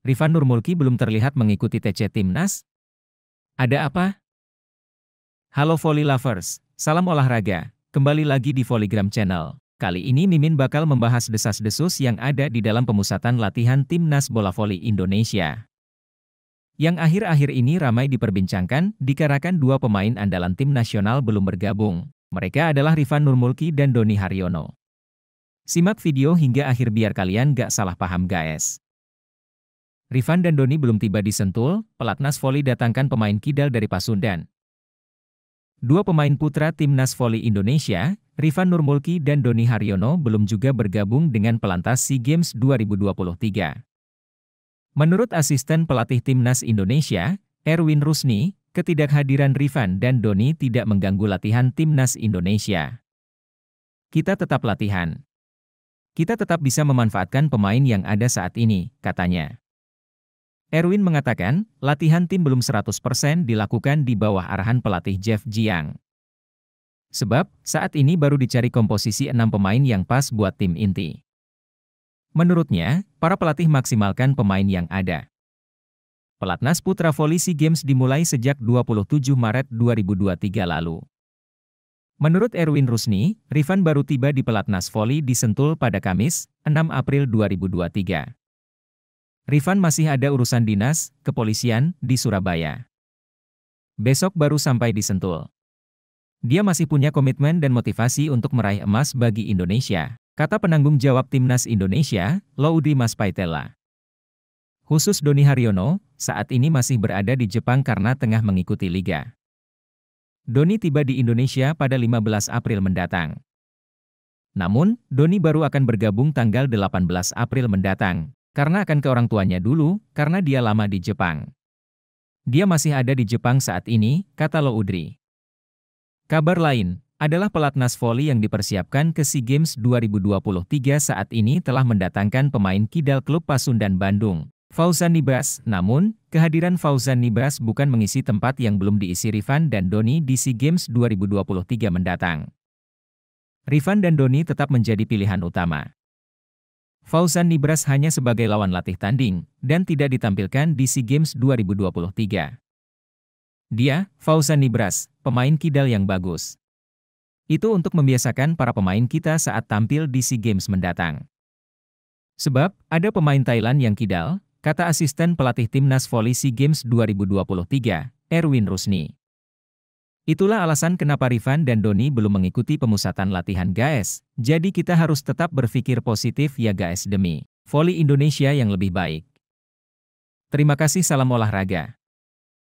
Rifan Nurmulki belum terlihat mengikuti TC Timnas? Ada apa? Halo volley lovers, salam olahraga. Kembali lagi di Volleygram Channel. Kali ini Mimin bakal membahas desas-desus yang ada di dalam pemusatan latihan Timnas Bola Voli Indonesia. Yang akhir-akhir ini ramai diperbincangkan dikarenakan dua pemain andalan tim nasional belum bergabung. Mereka adalah Rifan Nurmulki dan Doni Haryono. Simak video hingga akhir biar kalian gak salah paham guys. Rifan dan Doni belum tiba di Sentul, pelatnas voli datangkan pemain kidal dari Pasundan. Dua pemain putra timnas voli Indonesia, Rifan Nurmulki dan Doni Haryono belum juga bergabung dengan pelantas SEA Games 2023. Menurut asisten pelatih timnas Indonesia, Erwin Rusni, Ketidakhadiran Rivan dan Doni tidak mengganggu latihan timnas Indonesia. Kita tetap latihan. Kita tetap bisa memanfaatkan pemain yang ada saat ini, katanya. Erwin mengatakan, latihan tim belum 100% dilakukan di bawah arahan pelatih Jeff Jiang. Sebab, saat ini baru dicari komposisi enam pemain yang pas buat tim inti. Menurutnya, para pelatih maksimalkan pemain yang ada. Pelatnas Putra SEA Games dimulai sejak 27 Maret 2023 lalu. Menurut Erwin Rusni, Rifan baru tiba di Pelatnas Voli di Sentul pada Kamis, 6 April 2023. Rifan masih ada urusan dinas, kepolisian, di Surabaya. Besok baru sampai di Sentul. Dia masih punya komitmen dan motivasi untuk meraih emas bagi Indonesia, kata penanggung jawab Timnas Indonesia, Laudi Mas Paitella. Khusus Doni Haryono, saat ini masih berada di Jepang karena tengah mengikuti Liga. Doni tiba di Indonesia pada 15 April mendatang. Namun, Doni baru akan bergabung tanggal 18 April mendatang, karena akan ke orang tuanya dulu, karena dia lama di Jepang. Dia masih ada di Jepang saat ini, kata Udri. Kabar lain, adalah pelatnas voli yang dipersiapkan ke SEA Games 2023 saat ini telah mendatangkan pemain kidal klub Pasundan Bandung, Fauzan Nibas, namun, kehadiran Fauzan Nibas bukan mengisi tempat yang belum diisi Rifan dan Doni di SEA Games 2023 mendatang. Rifan dan Doni tetap menjadi pilihan utama. Fauzan Nibras hanya sebagai lawan latih tanding, dan tidak ditampilkan di SEA Games 2023. Dia, Fauzan Nibras, pemain kidal yang bagus. Itu untuk membiasakan para pemain kita saat tampil di SEA Games mendatang. Sebab, ada pemain Thailand yang kidal, kata asisten pelatih timnas voli SEA Games 2023, Erwin Rusni. Itulah alasan kenapa Rifan dan Doni belum mengikuti pemusatan latihan GAES, jadi kita harus tetap berpikir positif ya GAES demi voli Indonesia yang lebih baik. Terima kasih salam olahraga.